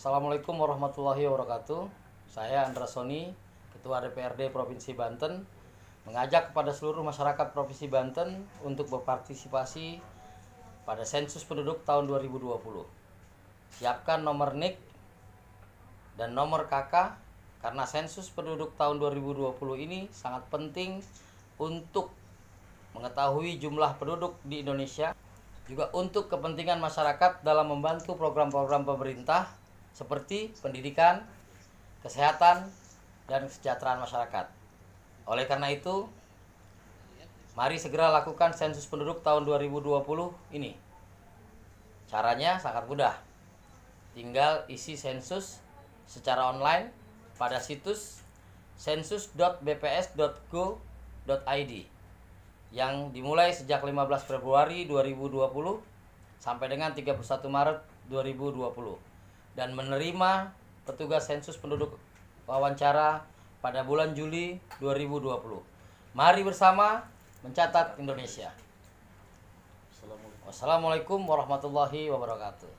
Assalamualaikum warahmatullahi wabarakatuh. Saya Andra Soni, Ketua DPRD Provinsi Banten, mengajak kepada seluruh masyarakat Provinsi Banten untuk berpartisipasi pada sensus penduduk tahun 2020. Siapkan nomor NIK dan nomor KK karena sensus penduduk tahun 2020 ini sangat penting untuk mengetahui jumlah penduduk di Indonesia juga untuk kepentingan masyarakat dalam membantu program-program pemerintah seperti pendidikan, kesehatan, dan kesejahteraan masyarakat. Oleh karena itu, mari segera lakukan sensus penduduk tahun 2020 ini. Caranya sangat mudah. Tinggal isi sensus secara online pada situs sensus.bps.go.id yang dimulai sejak 15 Februari 2020 sampai dengan 31 Maret 2020 dan menerima petugas sensus penduduk wawancara pada bulan Juli 2020. Mari bersama mencatat Indonesia. Wassalamualaikum warahmatullahi wabarakatuh.